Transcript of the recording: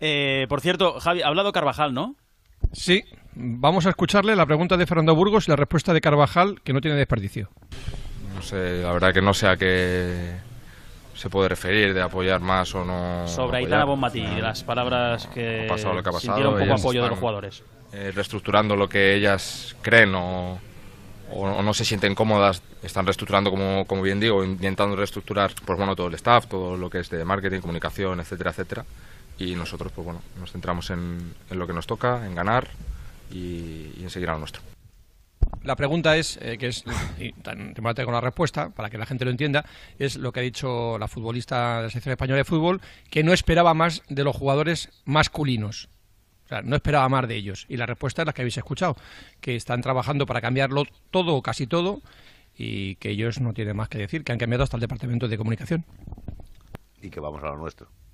Eh, por cierto, Javi, ha hablado Carvajal, ¿no? Sí, vamos a escucharle la pregunta de Fernando Burgos y la respuesta de Carvajal, que no tiene desperdicio. No sé, la verdad que no sé a qué se puede referir, de apoyar más o no. Sobre Aitana Bombati, las palabras que, ha pasado lo que ha pasado, sintieron poco apoyo de los jugadores. Eh, reestructurando lo que ellas creen o, no se sienten cómodas, están reestructurando, como, como bien digo, intentando reestructurar pues bueno, todo el staff, todo lo que es de marketing, comunicación, etcétera, etcétera y nosotros pues bueno, nos centramos en, lo que nos toca, en ganar y, en seguir a lo nuestro. La pregunta es, eh, que es, y tan, con la respuesta, para que la gente lo entienda, es lo que ha dicho la futbolista de la selección española de fútbol, que no esperaba más de los jugadores masculinos. O sea, no esperaba más de ellos. Y la respuesta es la que habéis escuchado, que están trabajando para cambiarlo todo o casi todo y que ellos no tienen más que decir, que han cambiado hasta el departamento de comunicación. Y que vamos a lo nuestro.